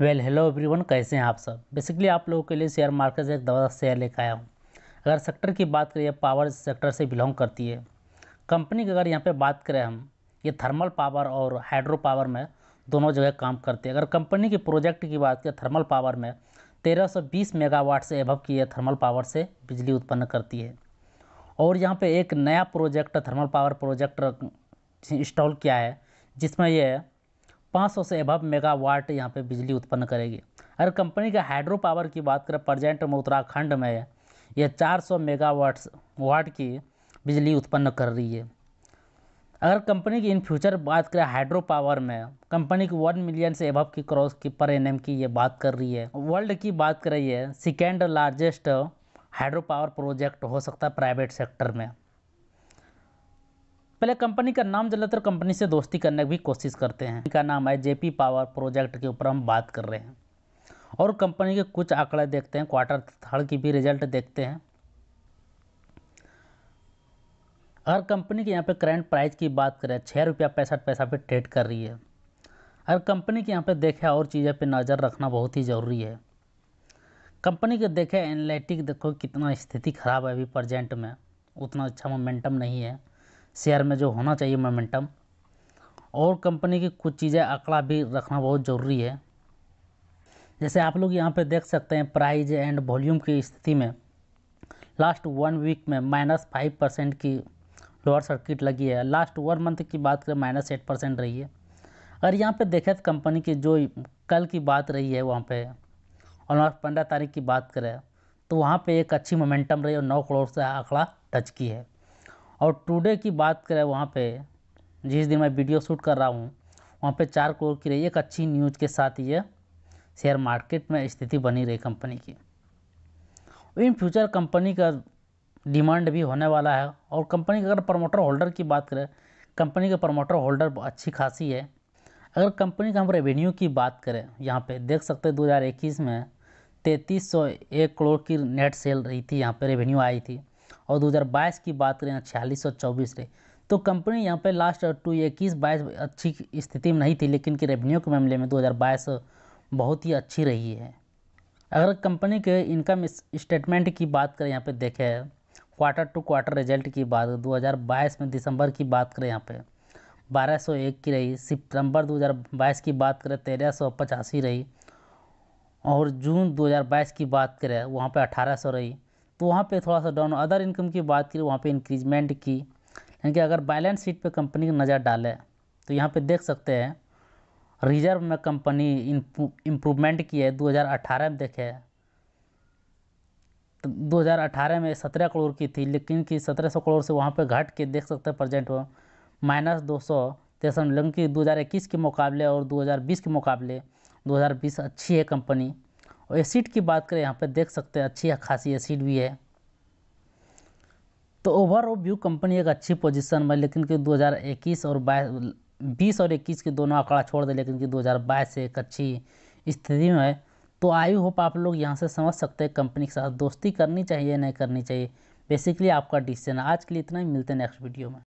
well hello everyone कैसे हैं आप सब बेसिकली आप लोगों के लिए शेयर मार्केट से एक दोबारा शेयर लेकर आया हूँ अगर सेक्टर की बात करें पावर सेक्टर से बिलोंग करती है कंपनी की अगर यहाँ पे बात करें हम ये थर्मल पावर और हाइड्रो पावर में दोनों जगह काम करते हैं अगर कंपनी के प्रोजेक्ट की बात करें थर्मल पावर में तेरह मेगावाट से एभव की थर्मल पावर से बिजली उत्पन्न करती है और यहाँ पर एक नया project thermal power project install किया है जिसमें यह 500 से अभव मेगावाट यहाँ पे बिजली उत्पन्न करेगी अगर कंपनी का हाइड्रो पावर की बात करें प्रजेंट में उत्तराखंड में यह 400 मेगावाट वाट की बिजली उत्पन्न कर रही है अगर कंपनी की इन फ्यूचर बात करें हाइड्रो पावर में कंपनी की वन मिलियन से अभव की क्रॉस की पर एन की ये बात कर रही है वर्ल्ड की बात करें ये second largest hydro power project हो सकता है प्राइवेट सेक्टर में पहले कंपनी का नाम ज्यादातर कंपनी से दोस्ती करने की भी कोशिश करते हैं इनका नाम है जेपी पावर प्रोजेक्ट के ऊपर हम बात कर रहे हैं और कंपनी के कुछ आंकड़े देखते हैं क्वार्टर थर्ड की भी रिजल्ट देखते हैं अगर कंपनी के यहाँ पे करेंट प्राइस की बात करें छः रुपया पैंसठ पैसा पे ट्रेड कर रही है अगर कंपनी के यहाँ पे देखें और चीज़ें पे नज़र रखना बहुत ही ज़रूरी है कंपनी के देखें एनालिटिक देखो कितना स्थिति खराब है अभी प्रजेंट में उतना अच्छा मोमेंटम नहीं है शेयर में जो होना चाहिए मोमेंटम और कंपनी की कुछ चीज़ें आंकड़ा भी रखना बहुत ज़रूरी है जैसे आप लोग यहाँ पर देख सकते हैं प्राइज एंड वॉल्यूम की स्थिति में लास्ट वन वीक में माइनस फाइव परसेंट की लोअर सर्किट लगी है लास्ट वन मंथ की बात करें माइनस एट परसेंट रही है अगर यहाँ पे देखें तो कंपनी की जो कल की बात रही है वहाँ पे ऑलमोस्ट पंद्रह तारीख की बात करें तो वहाँ पे एक अच्छी मोमेंटम रही है और नौ करोड़ से आंकड़ा टच की है और टुडे की बात करें वहाँ पे जिस दिन मैं वीडियो शूट कर रहा हूँ वहाँ पे चार करोड़ की रही एक अच्छी न्यूज़ के साथ ये शेयर मार्केट में स्थिति बनी रही कंपनी की इन फ्यूचर कंपनी का डिमांड भी होने वाला है और कंपनी का अगर प्रमोटर होल्डर की बात करें कंपनी का प्रमोटर होल्डर अच्छी खासी है अगर कंपनी का हम रेवेन्यू की बात करें यहाँ पे देख सकते हैं 2021 में तैंतीस सौ एक करोड़ की नेट सेल रही थी यहाँ पे रेवेन्यू आई थी और 2022 की बात करें छियालीस सौ चौबीस रहे तो कंपनी यहाँ पे लास्ट टू इक्कीस बाईस अच्छी स्थिति में नहीं थी लेकिन कि रेवेन्यू के मामले में 2022 बहुत ही अच्छी रही है अगर कंपनी के इनकम स्टेटमेंट की बात करें यहाँ पे देखें क्वार्टर टू क्वार्टर रिजल्ट की बात 2022 में दिसंबर की बात करें यहाँ पे 1201 की रही सितंबर 2022 की बात करें तेरह रही और जून 2022 की बात करें वहाँ पे 1800 रही तो वहाँ पे थोड़ा सा डाउन अदर इनकम की बात करें वहाँ पे इंक्रीजमेंट की यानी कि अगर बैलेंस शीट पे कंपनी की नज़र डाले तो यहाँ पे देख सकते हैं रिजर्व में कंपनी इम्प्रूवमेंट की है 2018 में देखे तो 2018 में 17 करोड़ की थी लेकिन कि 1700 करोड़ से वहाँ पे घट के देख सकते हैं प्रजेंट में माइनस दो सौ लेकिन कि के मुकाबले और दो के मुकाबले दो अच्छी है कंपनी और एसिड की बात करें यहाँ पे देख सकते हैं अच्छी खासी एसिड भी है तो ओवरऑल व्यू कंपनी एक अच्छी पोजीशन में लेकिन कि 2021 और बाईस बीस और इक्कीस के दोनों आंकड़ा छोड़ दे लेकिन कि 2022 से एक अच्छी स्थिति में है तो आई होप आप लोग यहाँ से समझ सकते हैं कंपनी के साथ दोस्ती करनी चाहिए नहीं करनी चाहिए बेसिकली आपका डिसीजन आज के लिए इतना ही मिलते हैं नेक्स्ट वीडियो में